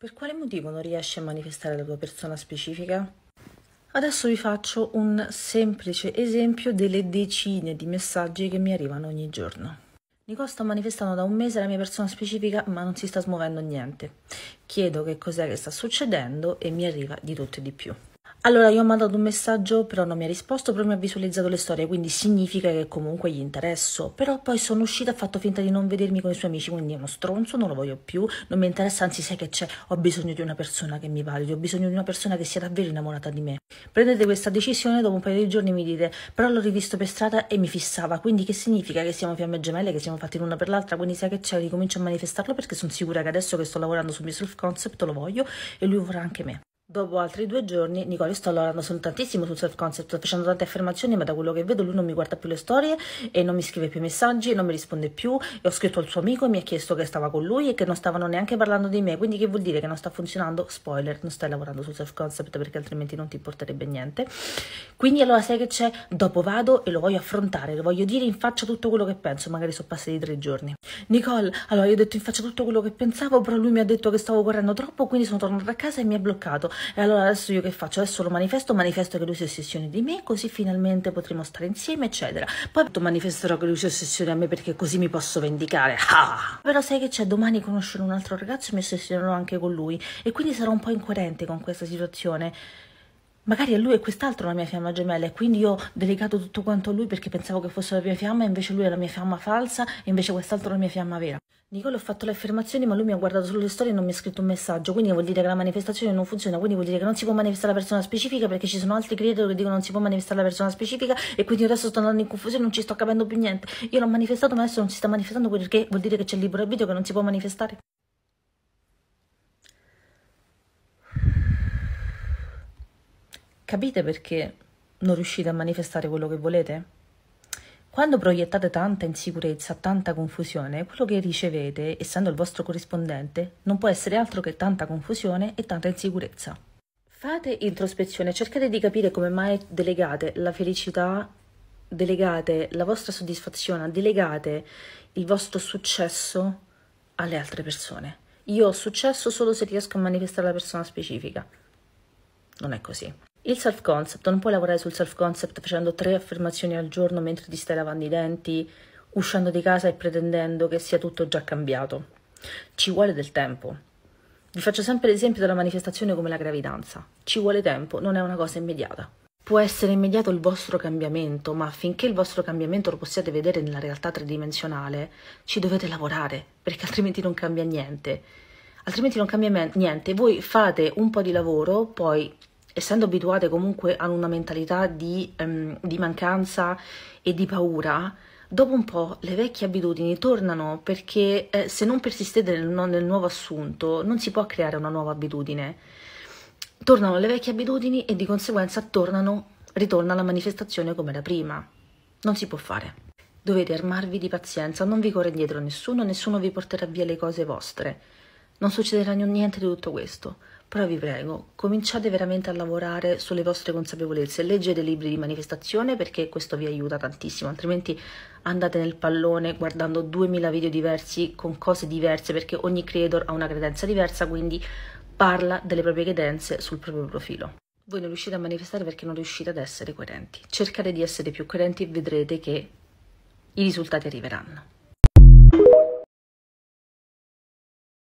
Per quale motivo non riesci a manifestare la tua persona specifica? Adesso vi faccio un semplice esempio delle decine di messaggi che mi arrivano ogni giorno. Nico sto manifestando da un mese la mia persona specifica ma non si sta smuovendo niente. Chiedo che cos'è che sta succedendo e mi arriva di tutto e di più. Allora, io ho mandato un messaggio, però non mi ha risposto, però mi ha visualizzato le storie, quindi significa che comunque gli interesso. Però poi sono uscita, e ha fatto finta di non vedermi con i suoi amici, quindi è uno stronzo, non lo voglio più, non mi interessa, anzi sai che c'è, ho bisogno di una persona che mi validi, ho bisogno di una persona che sia davvero innamorata di me. Prendete questa decisione, dopo un paio di giorni mi dite, però l'ho rivisto per strada e mi fissava, quindi che significa che siamo fiamme gemelle, che siamo fatti l'una per l'altra, quindi sai che c'è, ricomincio a manifestarlo perché sono sicura che adesso che sto lavorando sul mio self concept lo voglio e lui vorrà anche me. Dopo altri due giorni, Nicole, sto lavorando solo tantissimo sul self-concept, sto facendo tante affermazioni, ma da quello che vedo lui non mi guarda più le storie e non mi scrive più messaggi, non mi risponde più e ho scritto al suo amico e mi ha chiesto che stava con lui e che non stavano neanche parlando di me, quindi che vuol dire che non sta funzionando? Spoiler, non stai lavorando sul self-concept perché altrimenti non ti importerebbe niente. Quindi allora sai che c'è? Dopo vado e lo voglio affrontare, lo voglio dire in faccia tutto quello che penso, magari sono passati tre giorni. Nicole, allora io ho detto in faccia tutto quello che pensavo, però lui mi ha detto che stavo correndo troppo, quindi sono tornata a casa e mi ha bloccato e allora adesso io che faccio? Adesso lo manifesto, manifesto che lui si ossessioni di me, così finalmente potremo stare insieme, eccetera. Poi manifesterò che lui si ossessioni a me perché così mi posso vendicare. Ah! Però sai che c'è, domani conoscerò un altro ragazzo e mi ossessionerò anche con lui e quindi sarò un po' incoerente con questa situazione magari è lui e quest'altro la mia fiamma gemella e quindi io ho delegato tutto quanto a lui perché pensavo che fosse la mia fiamma e invece lui è la mia fiamma falsa e invece quest'altro è la mia fiamma vera. Nicola ho fatto le affermazioni ma lui mi ha guardato solo le storie e non mi ha scritto un messaggio, quindi vuol dire che la manifestazione non funziona, quindi vuol dire che non si può manifestare la persona specifica perché ci sono altri creatori che dicono non si può manifestare la persona specifica e quindi adesso sto andando in confusione, non ci sto capendo più niente. Io l'ho manifestato ma adesso non si sta manifestando perché vuol dire che c'è il libro libero video che non si può manifestare. Capite perché non riuscite a manifestare quello che volete? Quando proiettate tanta insicurezza, tanta confusione, quello che ricevete, essendo il vostro corrispondente, non può essere altro che tanta confusione e tanta insicurezza. Fate introspezione, cercate di capire come mai delegate la felicità, delegate la vostra soddisfazione, delegate il vostro successo alle altre persone. Io ho successo solo se riesco a manifestare la persona specifica. Non è così. Il self concept, non puoi lavorare sul self concept facendo tre affermazioni al giorno mentre ti stai lavando i denti, uscendo di casa e pretendendo che sia tutto già cambiato. Ci vuole del tempo. Vi faccio sempre l'esempio della manifestazione come la gravidanza. Ci vuole tempo, non è una cosa immediata. Può essere immediato il vostro cambiamento, ma affinché il vostro cambiamento lo possiate vedere nella realtà tridimensionale, ci dovete lavorare, perché altrimenti non cambia niente altrimenti non cambia niente. Voi fate un po' di lavoro, poi essendo abituate comunque ad una mentalità di, um, di mancanza e di paura, dopo un po' le vecchie abitudini tornano perché eh, se non persistete nel, nel, nuovo assunto non si può creare una nuova abitudine. Tornano le vecchie abitudini e di conseguenza tornano, ritorna la manifestazione come era prima. Non si può fare. Dovete armarvi di pazienza, non vi corre indietro nessuno, nessuno vi porterà via le cose vostre. Non succederà niente di tutto questo, però vi prego, cominciate veramente a lavorare sulle vostre consapevolezze, leggete libri di manifestazione perché questo vi aiuta tantissimo, altrimenti andate nel pallone guardando 2000 video diversi con cose diverse perché ogni creator ha una credenza diversa, quindi parla delle proprie credenze sul proprio profilo. Voi non riuscite a manifestare perché non riuscite ad essere coerenti. Cercate di essere più coerenti e vedrete che i risultati arriveranno.